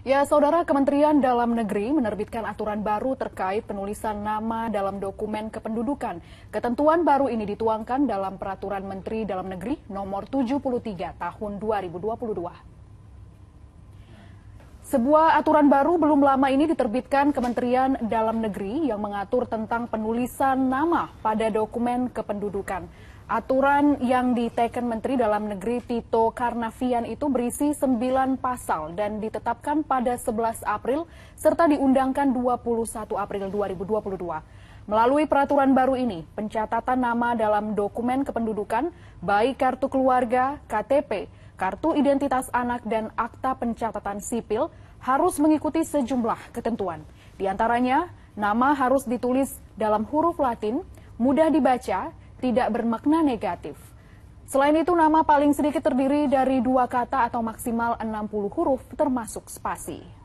Ya, Saudara Kementerian Dalam Negeri menerbitkan aturan baru terkait penulisan nama dalam dokumen kependudukan. Ketentuan baru ini dituangkan dalam Peraturan Menteri Dalam Negeri Nomor 73 Tahun 2022. Sebuah aturan baru belum lama ini diterbitkan Kementerian Dalam Negeri yang mengatur tentang penulisan nama pada dokumen kependudukan. Aturan yang diteken Menteri Dalam Negeri Tito Karnavian itu berisi 9 pasal dan ditetapkan pada 11 April serta diundangkan 21 April 2022. Melalui peraturan baru ini, pencatatan nama dalam dokumen kependudukan, baik kartu keluarga, KTP, kartu identitas anak dan akta pencatatan sipil harus mengikuti sejumlah ketentuan. Di antaranya, nama harus ditulis dalam huruf Latin, mudah dibaca, tidak bermakna negatif. Selain itu, nama paling sedikit terdiri dari dua kata atau maksimal 60 huruf termasuk spasi.